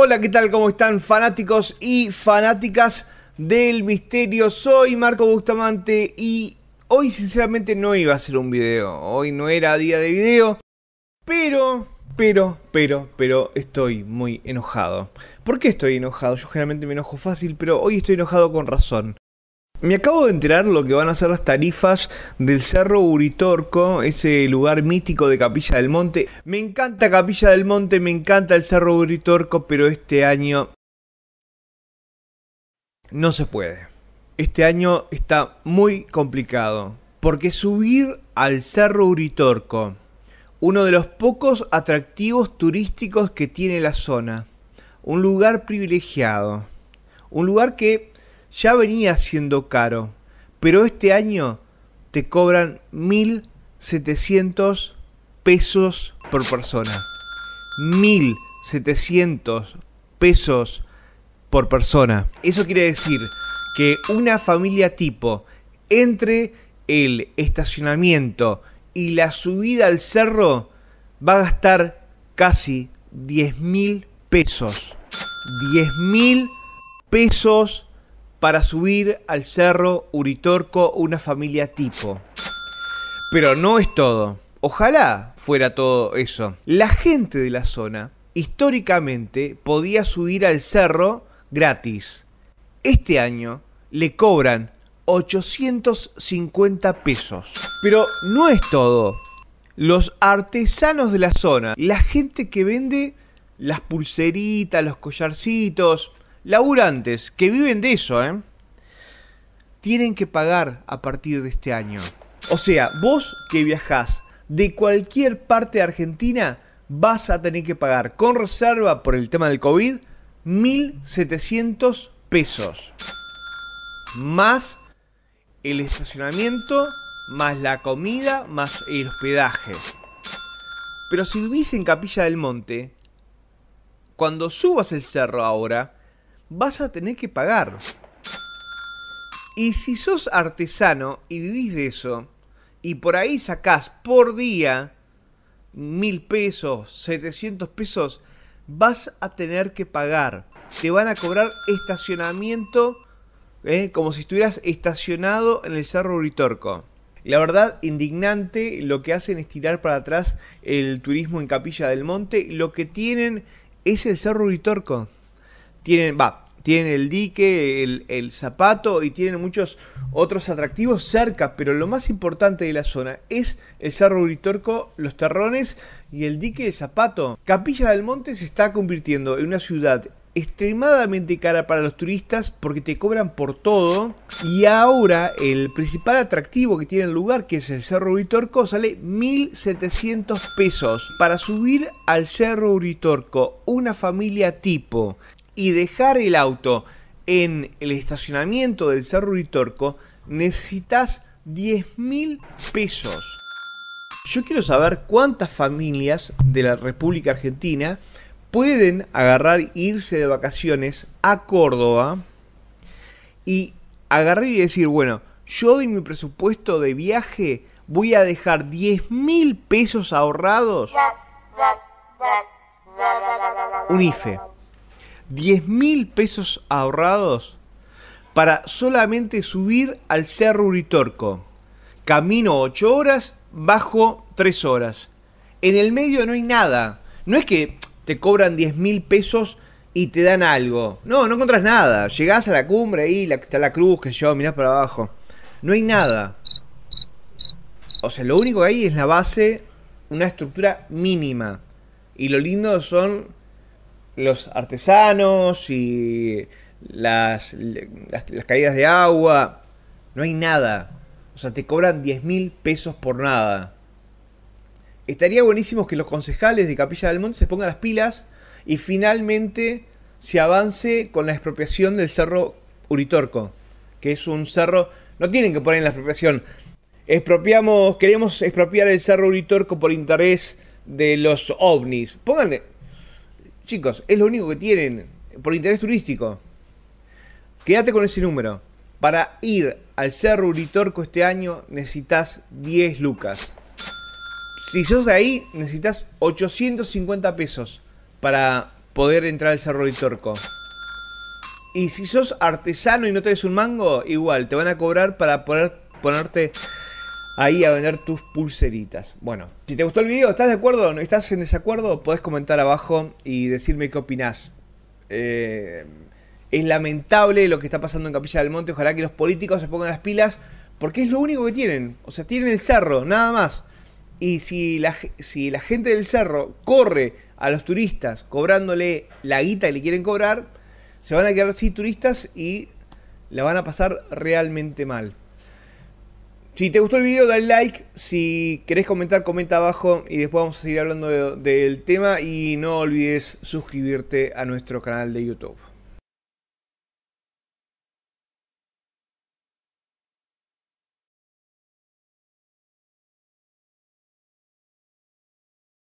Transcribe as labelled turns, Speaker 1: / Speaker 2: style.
Speaker 1: Hola, ¿qué tal? ¿Cómo están fanáticos y fanáticas del misterio? Soy Marco Bustamante y hoy sinceramente no iba a hacer un video. Hoy no era día de video. Pero, pero, pero, pero estoy muy enojado. ¿Por qué estoy enojado? Yo generalmente me enojo fácil, pero hoy estoy enojado con razón. Me acabo de enterar lo que van a ser las tarifas del Cerro Uritorco, ese lugar mítico de Capilla del Monte. Me encanta Capilla del Monte, me encanta el Cerro Uritorco, pero este año no se puede. Este año está muy complicado, porque subir al Cerro Uritorco, uno de los pocos atractivos turísticos que tiene la zona, un lugar privilegiado, un lugar que ya venía siendo caro, pero este año te cobran 1.700 pesos por persona. 1.700 pesos por persona. Eso quiere decir que una familia tipo entre el estacionamiento y la subida al cerro va a gastar casi 10.000 mil pesos. 10.000 mil pesos para subir al cerro Uritorco una familia tipo. Pero no es todo. Ojalá fuera todo eso. La gente de la zona históricamente podía subir al cerro gratis. Este año le cobran 850 pesos. Pero no es todo. Los artesanos de la zona, la gente que vende las pulseritas, los collarcitos, laburantes que viven de eso, ¿eh? tienen que pagar a partir de este año. O sea, vos que viajás de cualquier parte de Argentina, vas a tener que pagar con reserva por el tema del COVID 1.700 pesos. Más el estacionamiento, más la comida, más el hospedaje. Pero si vivís en Capilla del Monte, cuando subas el cerro ahora, vas a tener que pagar. Y si sos artesano y vivís de eso, y por ahí sacás por día mil pesos, 700 pesos, vas a tener que pagar. Te van a cobrar estacionamiento eh, como si estuvieras estacionado en el Cerro Uritorco. La verdad, indignante lo que hacen es tirar para atrás el turismo en Capilla del Monte. Lo que tienen es el Cerro Uritorco tienen, va, tienen el dique, el, el, zapato y tienen muchos otros atractivos cerca, pero lo más importante de la zona es el Cerro Uritorco, los terrones y el dique de zapato. Capilla del Monte se está convirtiendo en una ciudad extremadamente cara para los turistas porque te cobran por todo y ahora el principal atractivo que tiene el lugar que es el Cerro Uritorco sale 1700 pesos para subir al Cerro Uritorco una familia tipo y dejar el auto en el estacionamiento del Cerro Ritorco necesitas 10 mil pesos. Yo quiero saber cuántas familias de la República Argentina pueden agarrar, irse de vacaciones a Córdoba y agarrar y decir, bueno, yo de mi presupuesto de viaje voy a dejar 10 mil pesos ahorrados. Un IFE. 10 mil pesos ahorrados para solamente subir al Cerro Uritorco. Camino 8 horas, bajo 3 horas. En el medio no hay nada. No es que te cobran 10 mil pesos y te dan algo. No, no encontrás nada. Llegás a la cumbre ahí, está la cruz, que yo, mirás para abajo. No hay nada. O sea, lo único que hay es la base, una estructura mínima. Y lo lindo son los artesanos y las, las, caídas de agua. No hay nada. O sea, te cobran 10 mil pesos por nada. Estaría buenísimo que los concejales de Capilla del Monte se pongan las pilas y finalmente se avance con la expropiación del cerro Uritorco, que es un cerro. No tienen que poner en la expropiación. Expropiamos, queremos expropiar el cerro Uritorco por interés de los ovnis. Pónganle. Chicos, es lo único que tienen por interés turístico. Quédate con ese número. Para ir al Cerro Uritorco este año necesitas 10 lucas. Si sos de ahí, necesitas 850 pesos para poder entrar al Cerro Uritorco. Y si sos artesano y no tenés un mango, igual, te van a cobrar para poder ponerte ahí a vender tus pulseritas. Bueno, si te gustó el video, ¿estás de acuerdo? ¿No estás en desacuerdo? Podés comentar abajo y decirme qué opinás. Eh, es lamentable lo que está pasando en Capilla del Monte. Ojalá que los políticos se pongan las pilas porque es lo único que tienen. O sea, tienen el cerro, nada más. Y si la, si la gente del cerro corre a los turistas cobrándole la guita que le quieren cobrar, se van a quedar sin turistas y la van a pasar realmente mal. Si te gustó el video, dale like. Si querés comentar, comenta abajo. Y después vamos a seguir hablando del tema. Y no olvides suscribirte a nuestro canal de YouTube.